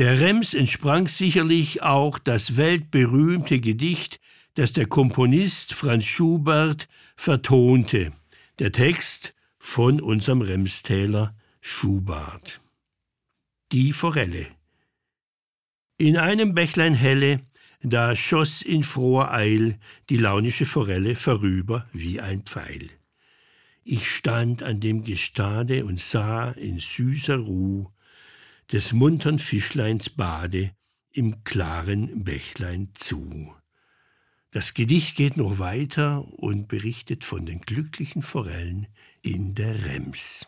Der Rems entsprang sicherlich auch das weltberühmte Gedicht, das der Komponist Franz Schubert vertonte. Der Text von unserem Remstäler Schubert. Die Forelle. In einem Bächlein helle, da schoss in froher Eil die launische Forelle vorüber wie ein Pfeil. Ich stand an dem Gestade und sah in süßer Ruh des muntern Fischleins Bade im klaren Bächlein zu. Das Gedicht geht noch weiter und berichtet von den glücklichen Forellen in der Rems.